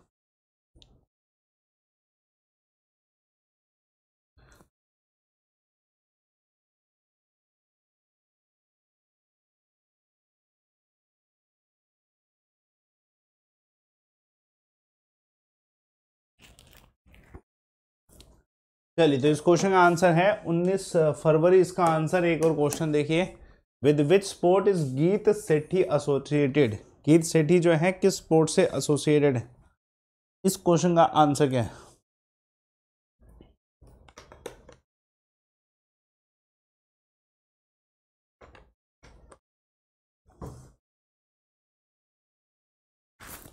चलिए तो इस क्वेश्चन का आंसर है 19 फरवरी इसका आंसर एक और क्वेश्चन देखिए विद विच स्पोर्ट इज गीत सेठी एसोसिएटेड गीत सेठी जो है किस स्पोर्ट से एसोसिएटेड इस क्वेश्चन का आंसर क्या है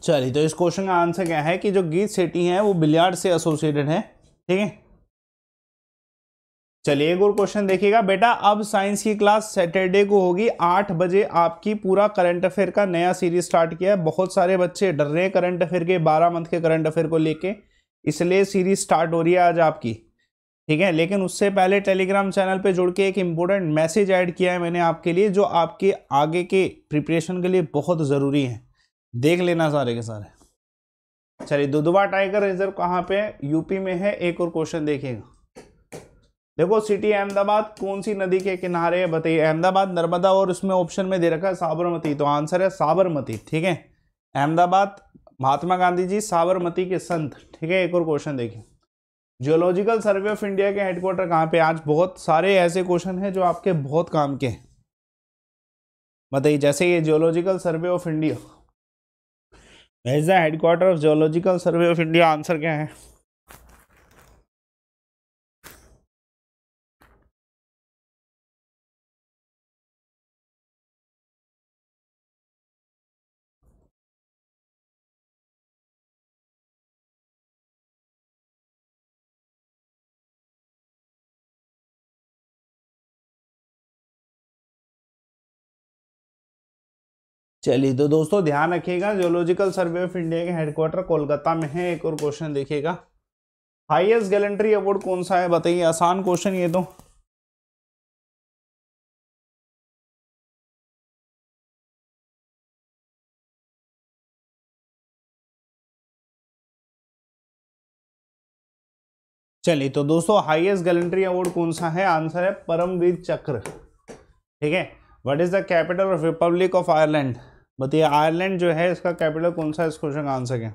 चलिए तो इस क्वेश्चन का आंसर क्या है कि जो गीत सेठी है वो बिलियार्ड से एसोसिएटेड है ठीक है चलिए एक और क्वेश्चन देखिएगा बेटा अब साइंस की क्लास सैटरडे को होगी आठ बजे आपकी पूरा करंट अफेयर का नया सीरीज स्टार्ट किया है बहुत सारे बच्चे डर रहे हैं करंट अफेयर के बारह मंथ के करंट अफेयर को लेके इसलिए सीरीज स्टार्ट हो रही है आज आपकी ठीक है लेकिन उससे पहले टेलीग्राम चैनल पे जुड़ के एक इम्पोर्टेंट मैसेज ऐड किया है मैंने आपके लिए जो आपके आगे के प्रिपरेशन के लिए बहुत ज़रूरी है देख लेना सारे के सारे चलिए दुधवा टाइगर रिजर्व कहाँ पे यूपी में है एक और क्वेश्चन देखिएगा देखो सिटी अहमदाबाद कौन सी नदी के किनारे है बताइए अहमदाबाद नर्मदा और उसमें ऑप्शन में दे रखा है साबरमती तो आंसर है साबरमती ठीक है अहमदाबाद महात्मा गांधी जी साबरमती के संत ठीक है एक और क्वेश्चन देखिए जियोलॉजिकल सर्वे ऑफ इंडिया के हेडक्वार्टर कहाँ पे आज बहुत सारे ऐसे क्वेश्चन हैं जो आपके बहुत काम के हैं बताइए जैसे ये geological survey of India where's the headquarter of geological survey of India answer क्या है चलिए तो दोस्तों ध्यान रखिएगा जियोलॉजिकल सर्वे ऑफ इंडिया के हेडक्वार्टर कोलकाता में है एक और क्वेश्चन देखिएगा हाईएस्ट गैलेंट्री अवार्ड कौन सा है बताइए आसान क्वेश्चन ये तो चलिए तो दोस्तों हाईएस्ट गैलेंट्री अवार्ड कौन सा है आंसर है परमवीर चक्र ठीक है what is the capital of republic of Ireland बताइए आयरलैंड जो है इसका कैपिटल कौन सा इस क्वेश्चन का आंसर क्या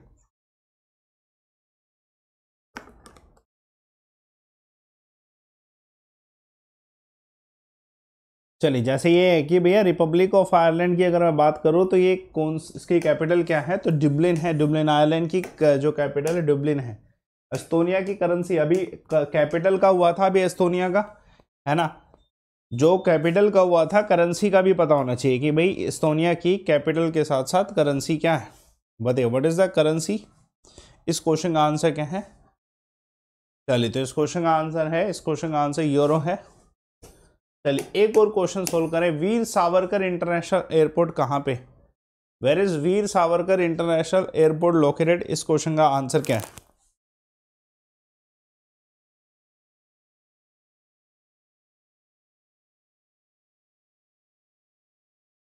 चलिए जैसे ये है कि भैया रिपब्लिक ऑफ आयरलैंड की अगर मैं बात करूँ तो ये कौन इसकी कैपिटल क्या है तो डुबलिन है डुबलिन आयरलैंड की जो कैपिटल है डुबलिन है एस्तोनिया की करेंसी अभी कैपिटल का हुआ था अभी एस्तोनिया का है ना जो कैपिटल का हुआ था करेंसी का भी पता होना चाहिए कि भाई इस्तोनिया की कैपिटल के साथ साथ करेंसी क्या है बताइए व्हाट इज़ द करेंसी इस क्वेश्चन का आंसर क्या है चलिए तो इस क्वेश्चन का आंसर है इस क्वेश्चन का आंसर यूरो है चलिए एक और क्वेश्चन सोल्व करें वीर सावरकर इंटरनेशनल एयरपोर्ट कहाँ पे where is Veer Savarkar international airport located इस क्वेश्चन का आंसर क्या है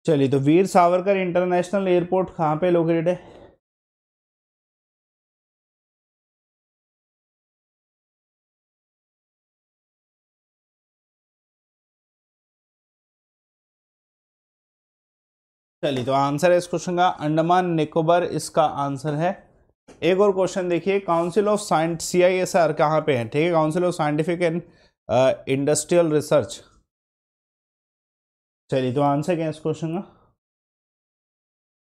चलिए तो वीर सावरकर इंटरनेशनल एयरपोर्ट कहाँ पे लोकेटेड है चलिए तो आंसर है इस क्वेश्चन का अंडमान निकोबार इसका आंसर है एक और क्वेश्चन देखिए council of science C I S R कहाँ पे है ठीक है council of scientific and industrial research चलिए तो आंसर क्या है इस क्वेश्चन का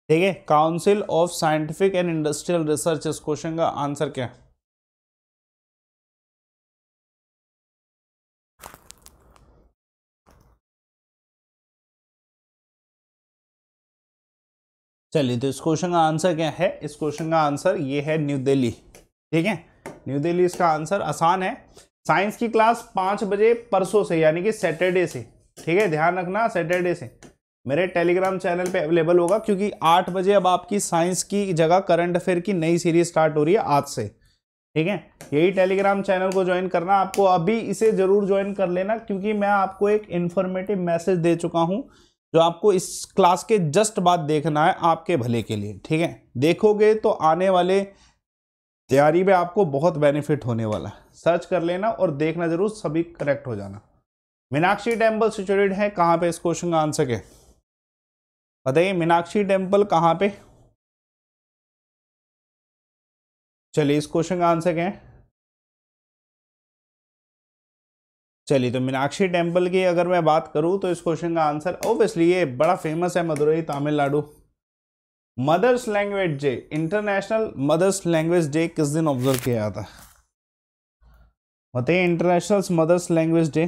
ठीक है council of scientific and industrial research इस क्वेश्चन का आंसर क्या है चलिए तो इस क्वेश्चन का आंसर क्या है इस क्वेश्चन का आंसर ये है न्यू दिल्ली ठीक है न्यू दिल्ली इसका आंसर आसान है साइंस की क्लास पाँच बजे परसों से यानी कि सैटरडे से ठीक है ध्यान रखना सैटरडे से मेरे टेलीग्राम चैनल पे अवेलेबल होगा क्योंकि आठ बजे अब आपकी साइंस की जगह करंट अफेयर की नई सीरीज स्टार्ट हो रही है आज से ठीक है यही टेलीग्राम चैनल को ज्वाइन करना आपको अभी इसे ज़रूर ज्वाइन कर लेना क्योंकि मैं आपको एक इन्फॉर्मेटिव मैसेज दे चुका हूँ जो आपको इस क्लास के जस्ट बाद देखना है आपके भले के लिए ठीक है देखोगे तो आने वाले तैयारी में आपको बहुत बेनिफिट होने वाला है सर्च कर लेना और देखना ज़रूर सभी करेक्ट हो जाना मीनाक्षी टेम्पल सिचुएटेड है कहाँ पे इस क्वेश्चन का आंसर के बताइए मीनाक्षी टेम्पल कहाँ पे चलिए इस क्वेश्चन का आंसर क्या है चलिए तो मीनाक्षी टेम्पल की अगर मैं बात करूँ तो इस क्वेश्चन का आंसर ओबियसली ये बड़ा फेमस है Madurai Tamil Nadu mother's language day international mother's language day किस दिन ऑब्जर्व किया जाता है बताइए इंटरनेशनल मदर्स लैंग्वेज डे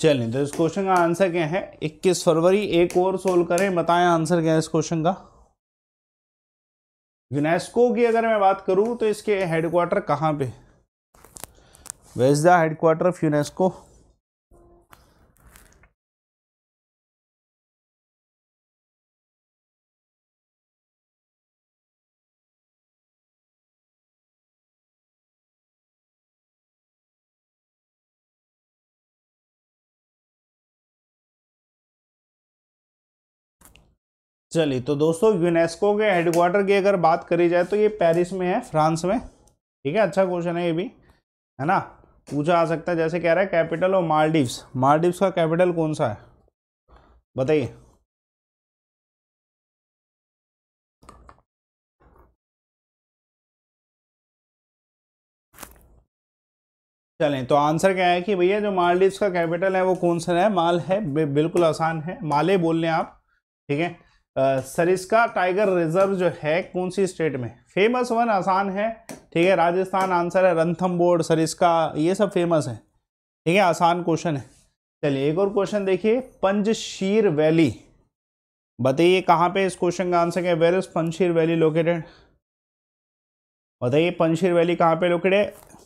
चलिए तो इस क्वेश्चन का आंसर क्या है 21 फरवरी एक और सोल्व करें बताएं आंसर क्या है इस क्वेश्चन का यूनेस्को की अगर मैं बात करूं तो इसके हेडक्वार्टर कहाँ पे where's the headquarter of UNESCO चलिए तो दोस्तों यूनेस्को के हेडक्वार्टर की अगर बात करी जाए तो ये पेरिस में है फ्रांस में ठीक है अच्छा क्वेश्चन है ये भी है ना पूछा आ सकता है जैसे कह रहा है कैपिटल ऑफ मालदीव्स मालदीव्स का कैपिटल कौन सा है बताइए चलें तो आंसर क्या है कि भैया जो मालदीव्स का कैपिटल है वो कौन सा है माल है बिल्कुल आसान है माले बोल लें आप ठीक है सरिस्का टाइगर रिजर्व जो है कौन सी स्टेट में फेमस वन आसान है ठीक है राजस्थान आंसर है रंथम बोर्ड सरिस्का ये सब फेमस है ठीक है आसान क्वेश्चन है चलिए एक और क्वेश्चन देखिए पंजशीर वैली बताइए कहाँ पे इस क्वेश्चन का आंसर है where is Panjshir valley located बताइए पंजशीर वैली कहाँ पे located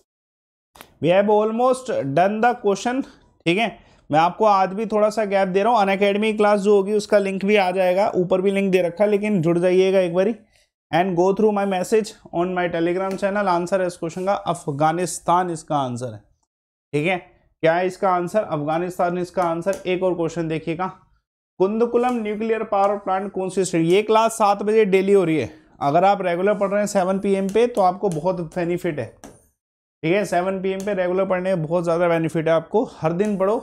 we have almost done the question ठीक है मैं आपको आज भी थोड़ा सा गैप दे रहा हूँ अनकेडमी क्लास जो होगी उसका लिंक भी आ जाएगा ऊपर भी लिंक दे रखा है लेकिन जुड़ जाइएगा एक बारी and go through my message on my Telegram channel answer है इस क्वेश्चन का अफगानिस्तान इसका आंसर है ठीक है क्या है इसका आंसर अफगानिस्तान इसका आंसर एक और क्वेश्चन देखिएगा कुंदकुलम न्यूक्लियर पावर प्लांट कौन सी स्टेट ये क्लास सात बजे डेली हो रही है अगर आप रेगुलर पढ़ रहे हैं सेवन पी पे तो आपको बहुत बेनिफिट है ठीक है सेवन पी पे रेगुलर पढ़ने में बहुत ज़्यादा बेनिफिट है आपको हर दिन पढ़ो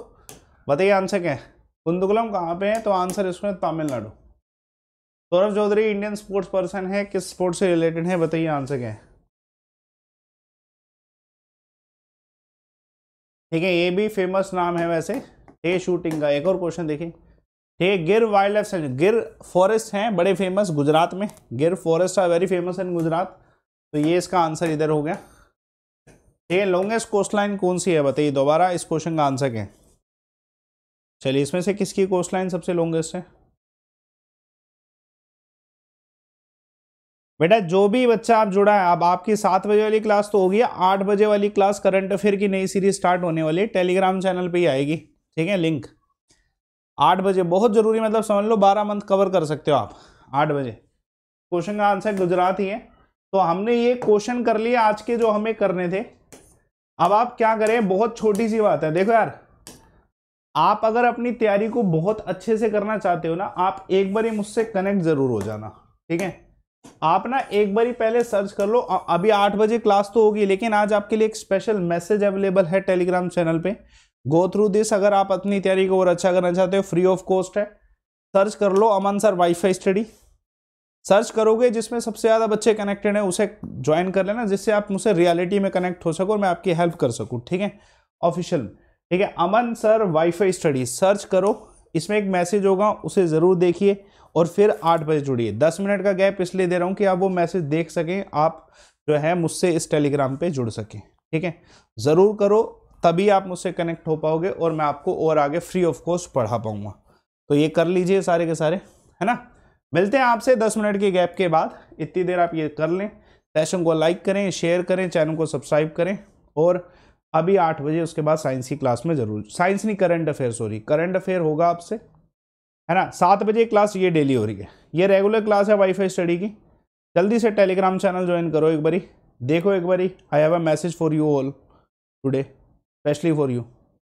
बताइए आंसर क्या है कुंदुकुलम कहाँ पे तो है तो आंसर इसमें Tamil Nadu Saurabh Chaudhary Indian sports person है किस स्पोर्ट्स से रिलेटेड है बताइए आंसर क्या है ठीक है ये भी फेमस नाम है वैसे ठे शूटिंग का एक और क्वेश्चन देखिए ठीक Gir wildlife sanctuary Gir forest हैं बड़े फेमस गुजरात में Gir forest are very famous in Gujarat तो ये इसका आंसर इधर हो गया ठीक है लॉन्गेस्ट कोस्ट लाइन कौन सी है बताइए दोबारा इस क्वेश्चन का आंसर क्या है चलिए इसमें से किसकी कोस्ट लाइन सबसे लॉन्गेस्ट है बेटा जो भी बच्चा आप जुड़ा है अब आपकी सात बजे वाली क्लास तो होगी आठ बजे वाली क्लास करंट अफेयर की नई सीरीज स्टार्ट होने वाली है टेलीग्राम चैनल पे ही आएगी ठीक है लिंक आठ बजे बहुत जरूरी मतलब समझ लो बारह मंथ कवर कर सकते हो आप आठ बजे क्वेश्चन का आंसर गुजरात ही है तो हमने ये क्वेश्चन कर लिए आज के जो हमें करने थे अब आप क्या करें बहुत छोटी सी बात है देखो यार आप अगर अपनी तैयारी को बहुत अच्छे से करना चाहते हो ना आप एक बार ही मुझसे कनेक्ट जरूर हो जाना ठीक है आप ना एक बार ही पहले सर्च कर लो अभी आठ बजे क्लास तो होगी लेकिन आज आपके लिए एक स्पेशल मैसेज अवेलेबल है टेलीग्राम चैनल पे गो थ्रू दिस अगर आप अपनी तैयारी को और अच्छा करना चाहते हो फ्री ऑफ कॉस्ट है सर्च कर लो Aman sir wifi study search करोगे जिसमें सबसे ज़्यादा बच्चे कनेक्टेड हैं उसे ज्वाइन कर लेना जिससे आप मुझसे रियलिटी में कनेक्ट हो सको और मैं आपकी हेल्प कर सकूँ ठीक है ऑफिशियल ठीक है Aman sir wifi study search करो इसमें एक मैसेज होगा उसे ज़रूर देखिए और फिर आठ बजे जुड़िए दस मिनट का गैप इसलिए दे रहा हूँ कि आप वो मैसेज देख सकें आप जो है मुझसे इस टेलीग्राम पर जुड़ सकें ठीक है ज़रूर करो तभी आप मुझसे कनेक्ट हो पाओगे और मैं आपको और आगे फ्री ऑफ कॉस्ट पढ़ा पाऊँगा तो ये कर लीजिए सारे के सारे है ना मिलते हैं आपसे दस मिनट के गैप के बाद इतनी देर आप ये कर लें सेशन को लाइक करें शेयर करें चैनल को सब्सक्राइब करें और अभी आठ बजे उसके बाद साइंस की क्लास में जरूर साइंस नहीं current affair sorry current affair होगा आपसे है ना सात बजे क्लास ये डेली हो रही है ये रेगुलर क्लास है वाईफाई स्टडी की जल्दी से टेलीग्राम चैनल ज्वाइन करो एक बारी देखो एक बारी I have a message for you all today specially for you